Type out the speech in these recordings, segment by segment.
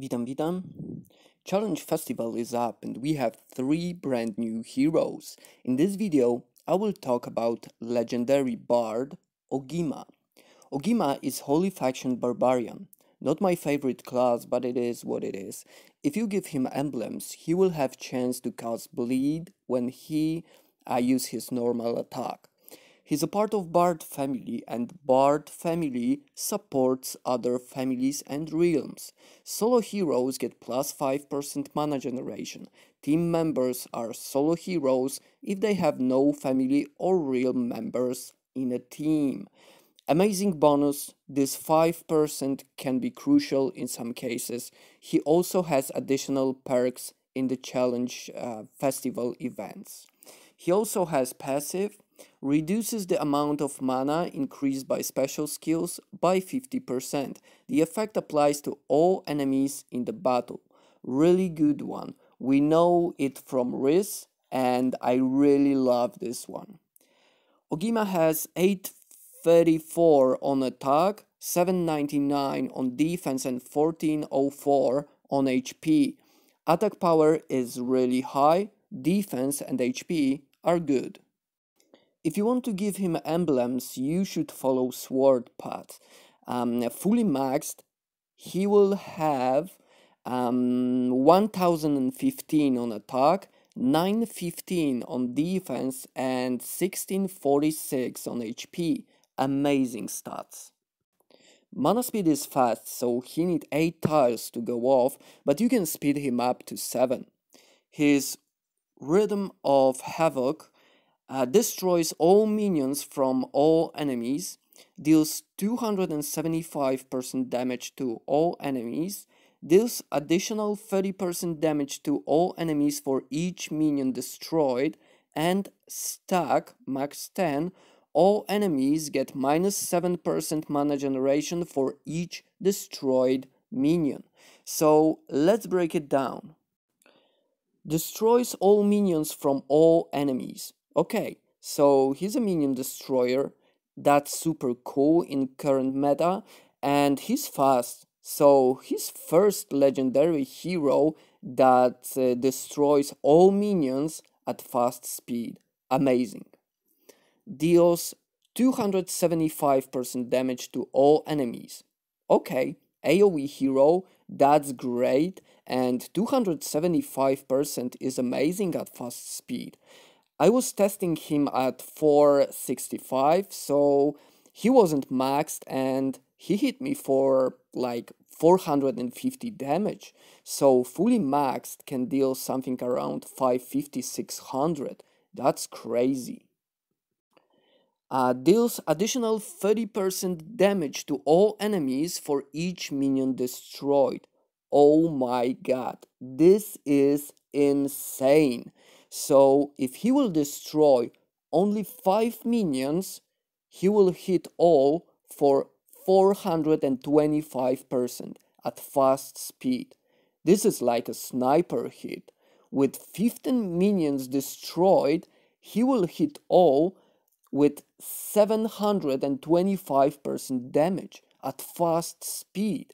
Witam, witam. Challenge Festival is up and we have three brand new heroes. In this video, I will talk about legendary bard Ogima. Ogima is holy faction barbarian. Not my favorite class, but it is what it is. If you give him emblems, he will have chance to cause bleed when he I use his normal attack. He's a part of Bard family and Bard family supports other families and realms. Solo heroes get plus 5% mana generation. Team members are solo heroes if they have no family or realm members in a team. Amazing bonus, this 5% can be crucial in some cases. He also has additional perks in the challenge uh, festival events. He also has passive Reduces the amount of mana increased by special skills by 50%. The effect applies to all enemies in the battle. Really good one. We know it from Riz and I really love this one. Ogima has 834 on attack, 799 on defense and 1404 on HP. Attack power is really high, defense and HP are good. If you want to give him emblems, you should follow Sword Path. Um, fully maxed, he will have um, 1015 on attack, 915 on defense, and 1646 on HP. Amazing stats. Mana speed is fast, so he need 8 tiles to go off, but you can speed him up to 7. His Rhythm of Havoc uh, destroys all minions from all enemies, deals 275% damage to all enemies, deals additional 30% damage to all enemies for each minion destroyed, and stack max 10 all enemies get minus 7% mana generation for each destroyed minion. So let's break it down. Destroys all minions from all enemies. Okay, so he's a minion destroyer. That's super cool in current meta. And he's fast. So his first legendary hero that uh, destroys all minions at fast speed. Amazing. Deals 275% damage to all enemies. Okay, AoE hero, that's great, and 275% is amazing at fast speed. I was testing him at 465, so he wasn't maxed and he hit me for like 450 damage. So fully maxed can deal something around 550, 600. That's crazy. Uh, deals additional 30% damage to all enemies for each minion destroyed. Oh my god, this is insane. So if he will destroy only 5 minions, he will hit all for 425% at fast speed. This is like a sniper hit. With 15 minions destroyed, he will hit all with 725% damage at fast speed.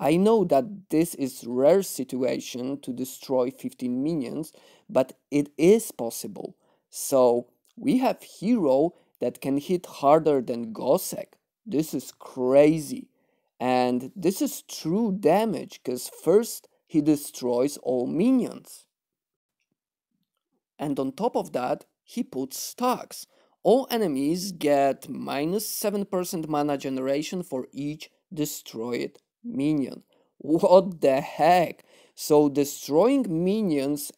I know that this is rare situation to destroy 15 minions, but it is possible. So we have hero that can hit harder than Gosek. This is crazy. And this is true damage, because first he destroys all minions. And on top of that, he puts stacks. All enemies get minus 7% mana generation for each destroyed minion. What the heck? So destroying minions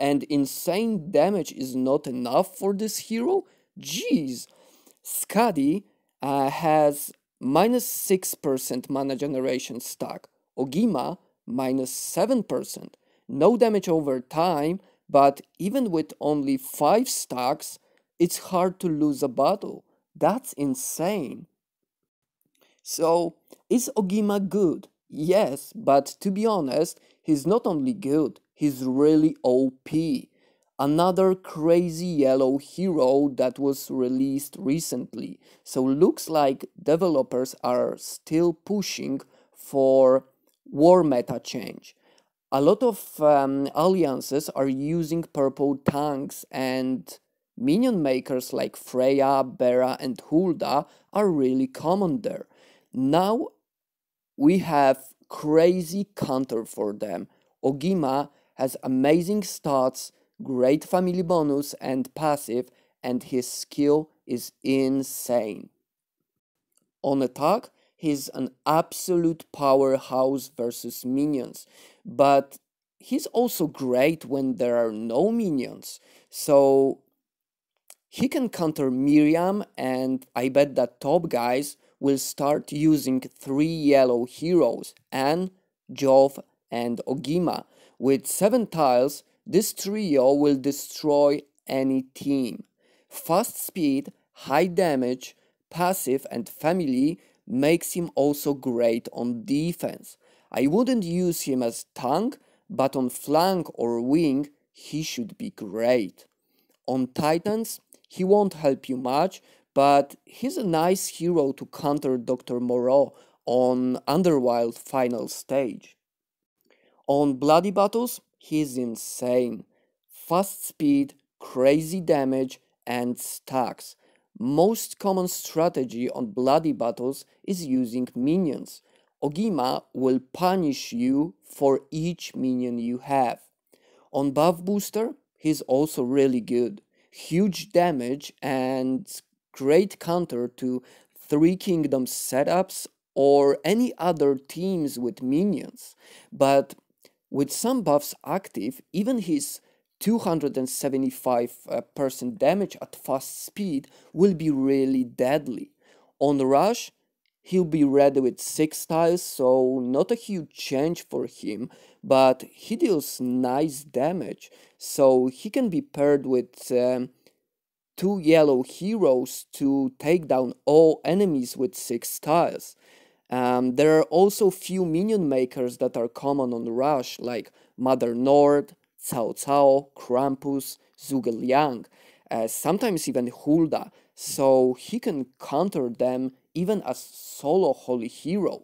and insane damage is not enough for this hero? Jeez! Scuddy uh, has minus 6% mana generation stack. Ogima minus 7%. No damage over time, but even with only 5 stacks, it's hard to lose a battle. That's insane. So, is Ogima good? Yes, but to be honest, he's not only good, he's really OP. Another crazy yellow hero that was released recently. So looks like developers are still pushing for war meta change. A lot of um, alliances are using purple tanks and minion makers like Freya, Bera and Hulda are really common there. Now we have crazy counter for them. Ogima has amazing stats, great family bonus and passive, and his skill is insane. On attack, he's an absolute powerhouse versus minions, but he's also great when there are no minions, so he can counter Miriam, and I bet that top guys will start using three yellow heroes, and Jove and Ogima. With 7 tiles, this trio will destroy any team. Fast speed, high damage, passive and family makes him also great on defense. I wouldn't use him as tank, but on flank or wing he should be great. On Titans, he won't help you much, but he's a nice hero to counter Dr. Moreau on Underwild final stage. On Bloody Battles, he's insane. Fast speed, crazy damage, and stacks. Most common strategy on Bloody Battles is using minions. Ogima will punish you for each minion you have. On Buff Booster, he's also really good. Huge damage and great counter to Three Kingdoms setups or any other teams with minions, but with some buffs active, even his 275% uh, damage at fast speed will be really deadly. On Rush, he'll be ready with 6 tiles, so not a huge change for him, but he deals nice damage, so he can be paired with... Um, two yellow heroes to take down all enemies with six tiles. Um, there are also few minion makers that are common on Rush, like Mother Nord, Cao Cao, Krampus, Zhuge Liang, uh, sometimes even Hulda, so he can counter them even as solo holy hero.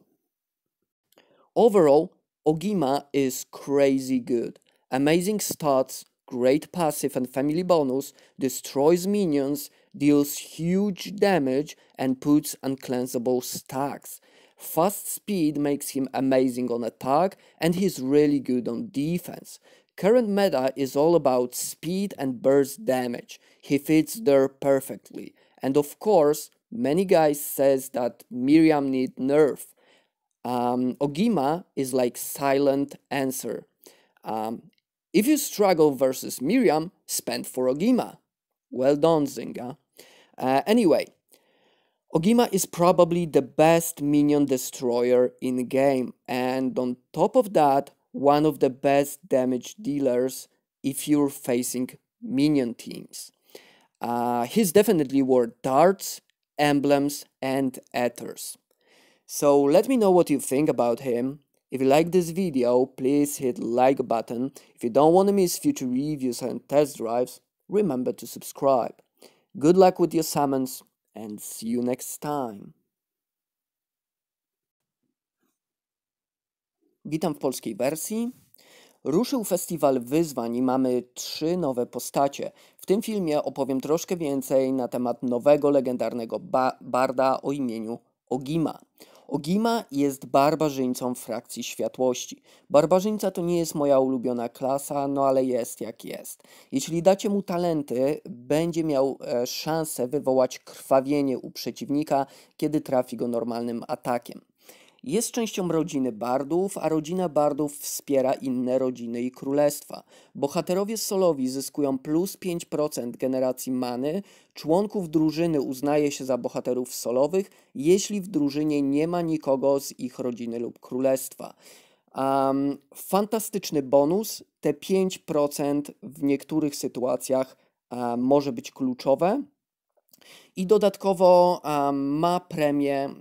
Overall, Ogima is crazy good. Amazing stats, great passive and family bonus, destroys minions, deals huge damage, and puts uncleansable stacks. Fast speed makes him amazing on attack, and he's really good on defense. Current meta is all about speed and burst damage. He fits there perfectly. And of course, many guys says that Miriam need nerf. Um, Ogima is like silent answer. Um, if you struggle versus Miriam, spend for Ogima. Well done, Zinga. Uh, anyway, Ogima is probably the best minion destroyer in the game, and on top of that, one of the best damage dealers if you're facing minion teams. Uh, he's definitely worth darts, emblems, and ethers. So let me know what you think about him. If you like this video, please hit like button. If you don't want to miss future reviews and test drives, remember to subscribe. Good luck with your summons and see you next time. Witam w polskiej wersji. Ruszył festiwal wyzwań i mamy trzy nowe postacie. W tym filmie opowiem troszkę więcej na temat nowego legendarnego ba barda o imieniu Ogima. Ogima jest barbarzyńcą frakcji światłości. Barbarzyńca to nie jest moja ulubiona klasa, no ale jest jak jest. Jeśli dacie mu talenty, będzie miał e, szansę wywołać krwawienie u przeciwnika, kiedy trafi go normalnym atakiem. Jest częścią rodziny Bardów, a rodzina Bardów wspiera inne rodziny i królestwa. Bohaterowie Solowi zyskują plus 5% generacji many, członków drużyny uznaje się za bohaterów Solowych, jeśli w drużynie nie ma nikogo z ich rodziny lub królestwa. Um, fantastyczny bonus, te 5% w niektórych sytuacjach um, może być kluczowe. I dodatkowo ma premię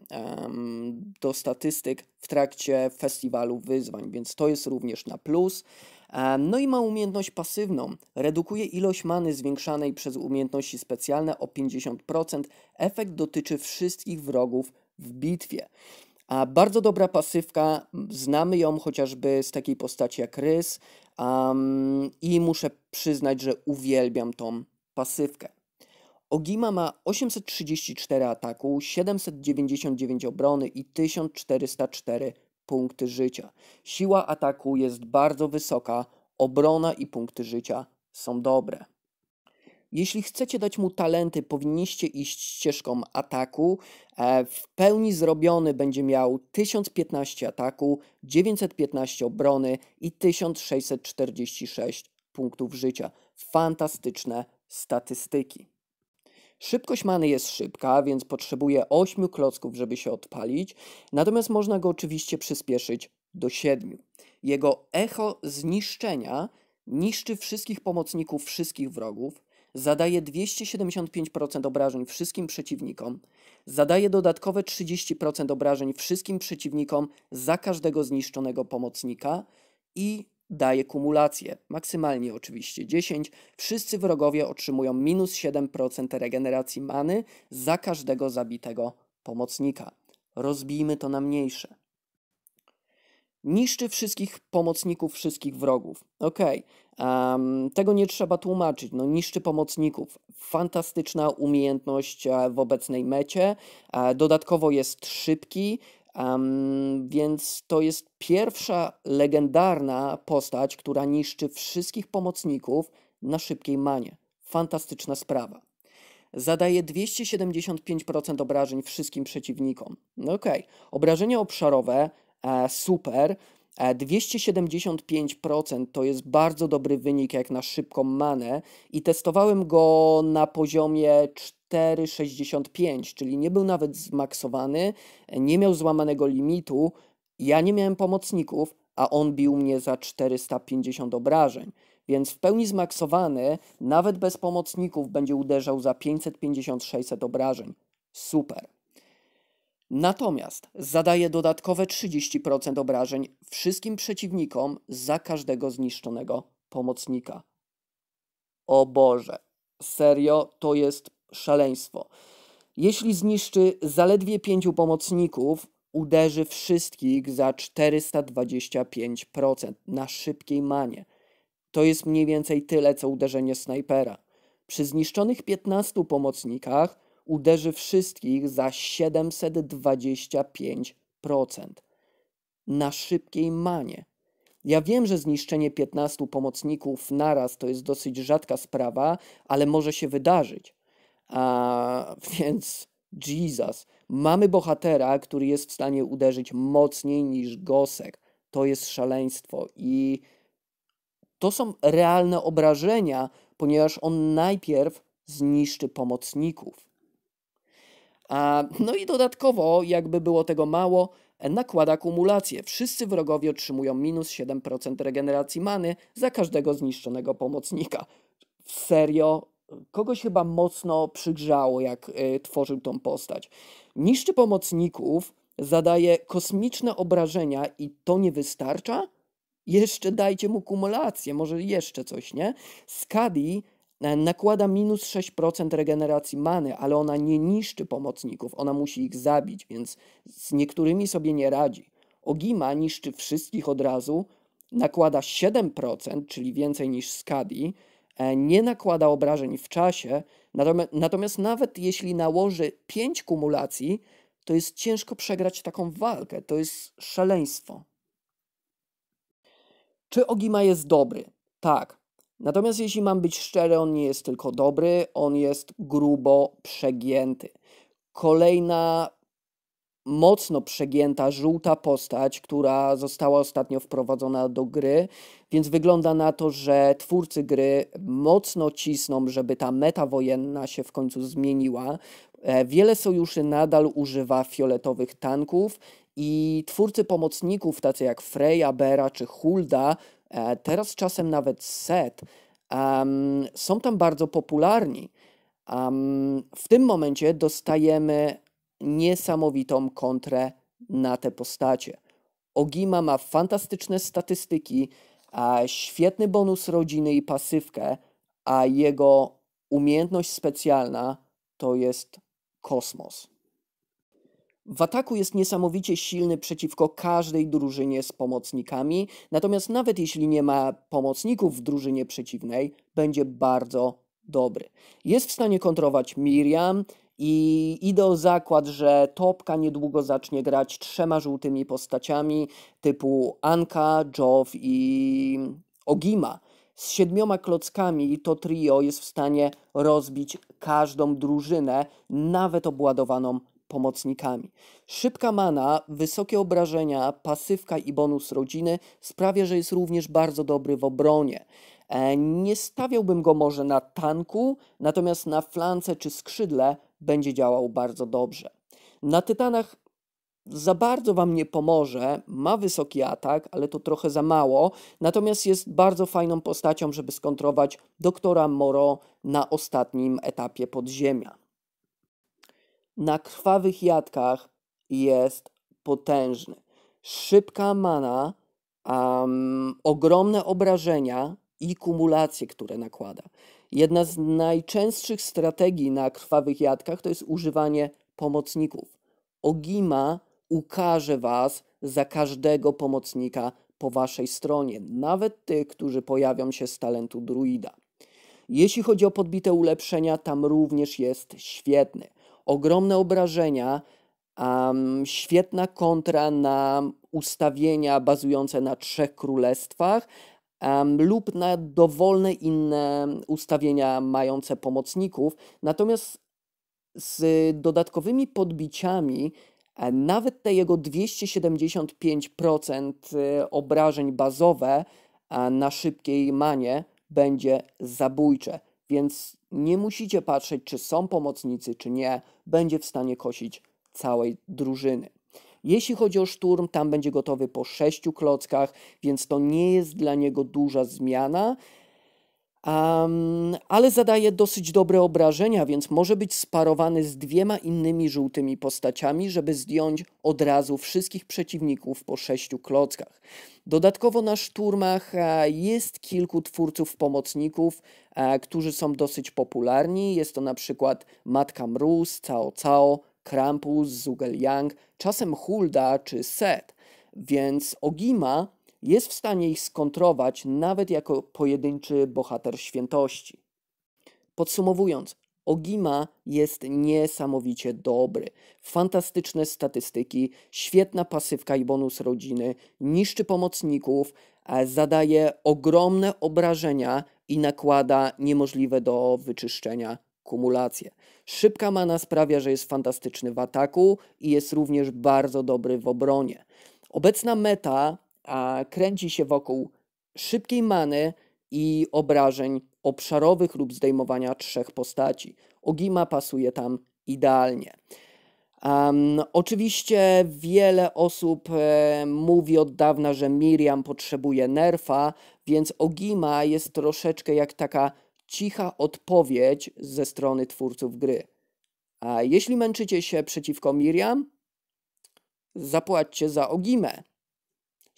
do statystyk w trakcie festiwalu wyzwań, więc to jest również na plus. No i ma umiejętność pasywną. Redukuje ilość many zwiększanej przez umiejętności specjalne o 50%. Efekt dotyczy wszystkich wrogów w bitwie. A bardzo dobra pasywka, znamy ją chociażby z takiej postaci jak Rys um, i muszę przyznać, że uwielbiam tą pasywkę. Ogima ma 834 ataku, 799 obrony i 1404 punkty życia. Siła ataku jest bardzo wysoka, obrona i punkty życia są dobre. Jeśli chcecie dać mu talenty, powinniście iść ścieżką ataku. E, w pełni zrobiony będzie miał 1015 ataku, 915 obrony i 1646 punktów życia. Fantastyczne statystyki. Szybkość many jest szybka, więc potrzebuje 8 klocków, żeby się odpalić, natomiast można go oczywiście przyspieszyć do 7. Jego echo zniszczenia niszczy wszystkich pomocników wszystkich wrogów, zadaje 275% obrażeń wszystkim przeciwnikom, zadaje dodatkowe 30% obrażeń wszystkim przeciwnikom za każdego zniszczonego pomocnika i daje kumulację, maksymalnie oczywiście 10. Wszyscy wrogowie otrzymują minus 7% regeneracji many za każdego zabitego pomocnika. Rozbijmy to na mniejsze. Niszczy wszystkich pomocników wszystkich wrogów. Okej, okay. um, tego nie trzeba tłumaczyć. No, niszczy pomocników. Fantastyczna umiejętność e, w obecnej mecie. E, dodatkowo jest szybki, Um, więc to jest pierwsza legendarna postać, która niszczy wszystkich pomocników na szybkiej manie. Fantastyczna sprawa. Zadaje 275% obrażeń wszystkim przeciwnikom. No okej, okay. obrażenia obszarowe, e, super, 275% e, to jest bardzo dobry wynik jak na szybką manę i testowałem go na poziomie 4,65, czyli nie był nawet zmaksowany, nie miał złamanego limitu, ja nie miałem pomocników, a on bił mnie za 450 obrażeń. Więc w pełni zmaksowany, nawet bez pomocników, będzie uderzał za 550-600 obrażeń. Super. Natomiast zadaje dodatkowe 30% obrażeń wszystkim przeciwnikom za każdego zniszczonego pomocnika. O Boże, serio, to jest szaleństwo. Jeśli zniszczy zaledwie pięciu pomocników, uderzy wszystkich za 425% na szybkiej manie. To jest mniej więcej tyle, co uderzenie snajpera. Przy zniszczonych 15 pomocnikach uderzy wszystkich za 725%. Na szybkiej manie. Ja wiem, że zniszczenie 15 pomocników naraz to jest dosyć rzadka sprawa, ale może się wydarzyć. A więc Jesus, mamy bohatera, który jest w stanie uderzyć mocniej niż Gosek. To jest szaleństwo i to są realne obrażenia, ponieważ on najpierw zniszczy pomocników no i dodatkowo, jakby było tego mało, nakłada kumulację. Wszyscy wrogowie otrzymują minus 7% regeneracji many za każdego zniszczonego pomocnika. Serio, kogoś chyba mocno przygrzało, jak y, tworzył tą postać. Niszczy pomocników, zadaje kosmiczne obrażenia i to nie wystarcza? Jeszcze dajcie mu kumulację, może jeszcze coś, nie? Skadi E, nakłada minus 6% regeneracji many, ale ona nie niszczy pomocników, ona musi ich zabić, więc z niektórymi sobie nie radzi. Ogima niszczy wszystkich od razu, nakłada 7%, czyli więcej niż Skadi, e, nie nakłada obrażeń w czasie, natomiast, natomiast nawet jeśli nałoży 5 kumulacji, to jest ciężko przegrać taką walkę, to jest szaleństwo. Czy Ogima jest dobry? Tak, Natomiast jeśli mam być szczery, on nie jest tylko dobry, on jest grubo przegięty. Kolejna mocno przegięta żółta postać, która została ostatnio wprowadzona do gry, więc wygląda na to, że twórcy gry mocno cisną, żeby ta meta wojenna się w końcu zmieniła. E, wiele sojuszy nadal używa fioletowych tanków i twórcy pomocników, tacy jak Freya, Bera czy Hulda, E, teraz czasem nawet set, um, są tam bardzo popularni. Um, w tym momencie dostajemy niesamowitą kontrę na te postacie. Ogima ma fantastyczne statystyki, a świetny bonus rodziny i pasywkę, a jego umiejętność specjalna to jest kosmos. W ataku jest niesamowicie silny przeciwko każdej drużynie z pomocnikami, natomiast nawet jeśli nie ma pomocników w drużynie przeciwnej, będzie bardzo dobry. Jest w stanie kontrować Miriam i idę o zakład, że Topka niedługo zacznie grać trzema żółtymi postaciami typu Anka, Jow i Ogima. Z siedmioma klockami to trio jest w stanie rozbić każdą drużynę, nawet obładowaną pomocnikami. Szybka mana, wysokie obrażenia, pasywka i bonus rodziny sprawia, że jest również bardzo dobry w obronie. E, nie stawiałbym go może na tanku, natomiast na flance czy skrzydle będzie działał bardzo dobrze. Na Tytanach za bardzo Wam nie pomoże, ma wysoki atak, ale to trochę za mało, natomiast jest bardzo fajną postacią, żeby skontrować doktora Moro na ostatnim etapie podziemia na krwawych jadkach jest potężny. Szybka mana, um, ogromne obrażenia i kumulacje, które nakłada. Jedna z najczęstszych strategii na krwawych jadkach to jest używanie pomocników. Ogima ukaże Was za każdego pomocnika po Waszej stronie, nawet tych, którzy pojawią się z talentu druida. Jeśli chodzi o podbite ulepszenia, tam również jest świetny ogromne obrażenia, um, świetna kontra na ustawienia bazujące na trzech królestwach um, lub na dowolne inne ustawienia mające pomocników. Natomiast z dodatkowymi podbiciami e, nawet te jego 275% e, obrażeń bazowe na szybkiej manie będzie zabójcze. Więc nie musicie patrzeć, czy są pomocnicy, czy nie. Będzie w stanie kosić całej drużyny. Jeśli chodzi o szturm, tam będzie gotowy po sześciu klockach, więc to nie jest dla niego duża zmiana. Um, ale zadaje dosyć dobre obrażenia, więc może być sparowany z dwiema innymi żółtymi postaciami, żeby zdjąć od razu wszystkich przeciwników po sześciu klockach. Dodatkowo na szturmach e, jest kilku twórców pomocników, e, którzy są dosyć popularni. Jest to na przykład Matka Mróz, Cao Cao, Krampus, Zugel Yang, czasem Hulda czy Set. Więc Ogima jest w stanie ich skontrować nawet jako pojedynczy bohater świętości. Podsumowując, Ogima jest niesamowicie dobry. Fantastyczne statystyki, świetna pasywka i bonus rodziny, niszczy pomocników, zadaje ogromne obrażenia i nakłada niemożliwe do wyczyszczenia kumulacje. Szybka mana sprawia, że jest fantastyczny w ataku i jest również bardzo dobry w obronie. Obecna meta a kręci się wokół szybkiej many i obrażeń obszarowych lub zdejmowania trzech postaci. Ogima pasuje tam idealnie. Um, oczywiście wiele osób e, mówi od dawna, że Miriam potrzebuje nerfa, więc Ogima jest troszeczkę jak taka cicha odpowiedź ze strony twórców gry. A jeśli męczycie się przeciwko Miriam, zapłaćcie za Ogimę.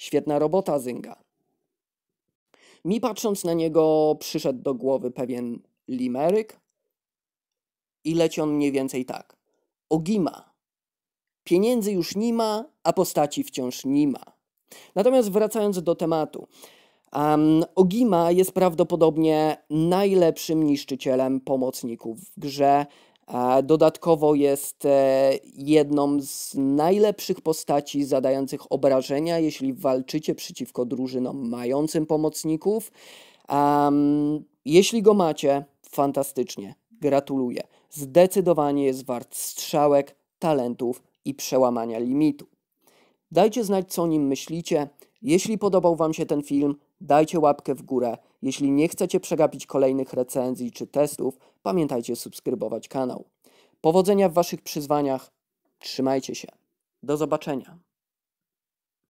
Świetna robota, Zynga. Mi patrząc na niego przyszedł do głowy pewien limeryk i leci on mniej więcej tak. Ogima. Pieniędzy już nie ma, a postaci wciąż nie ma. Natomiast wracając do tematu. Um, Ogima jest prawdopodobnie najlepszym niszczycielem pomocników w grze, Dodatkowo jest e, jedną z najlepszych postaci zadających obrażenia, jeśli walczycie przeciwko drużynom mającym pomocników. Jeśli go macie, fantastycznie, gratuluję. Zdecydowanie jest wart strzałek, talentów i przełamania limitu. Dajcie znać, co o nim myślicie. Jeśli podobał Wam się ten film, dajcie łapkę w górę. Jeśli nie chcecie przegapić kolejnych recenzji czy testów, pamiętajcie subskrybować kanał. Powodzenia w Waszych przyzwaniach. Trzymajcie się. Do zobaczenia.